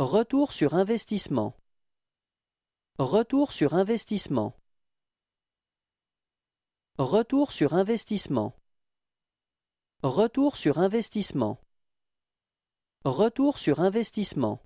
Retour sur investissement. Retour sur investissement. Retour sur investissement. Retour sur investissement. Retour sur investissement.